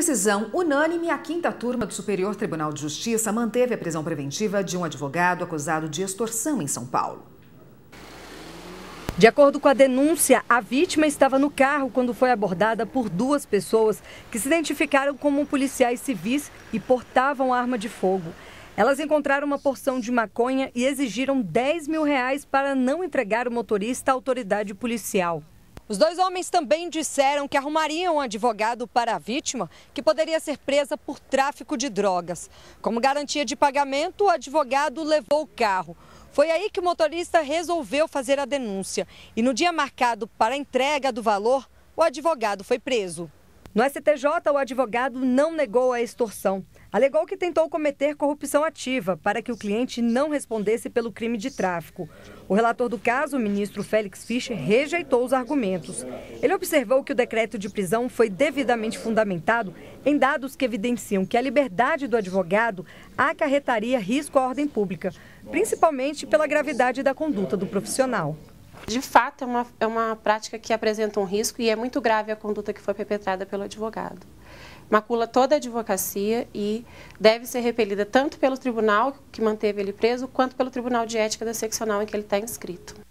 decisão unânime, a quinta turma do Superior Tribunal de Justiça manteve a prisão preventiva de um advogado acusado de extorsão em São Paulo. De acordo com a denúncia, a vítima estava no carro quando foi abordada por duas pessoas que se identificaram como policiais civis e portavam arma de fogo. Elas encontraram uma porção de maconha e exigiram 10 mil reais para não entregar o motorista à autoridade policial. Os dois homens também disseram que arrumariam um advogado para a vítima, que poderia ser presa por tráfico de drogas. Como garantia de pagamento, o advogado levou o carro. Foi aí que o motorista resolveu fazer a denúncia. E no dia marcado para a entrega do valor, o advogado foi preso. No STJ, o advogado não negou a extorsão. Alegou que tentou cometer corrupção ativa para que o cliente não respondesse pelo crime de tráfico. O relator do caso, o ministro Félix Fischer, rejeitou os argumentos. Ele observou que o decreto de prisão foi devidamente fundamentado em dados que evidenciam que a liberdade do advogado acarretaria risco à ordem pública, principalmente pela gravidade da conduta do profissional. De fato, é uma, é uma prática que apresenta um risco e é muito grave a conduta que foi perpetrada pelo advogado. Macula toda a advocacia e deve ser repelida tanto pelo tribunal que manteve ele preso, quanto pelo tribunal de ética da seccional em que ele está inscrito.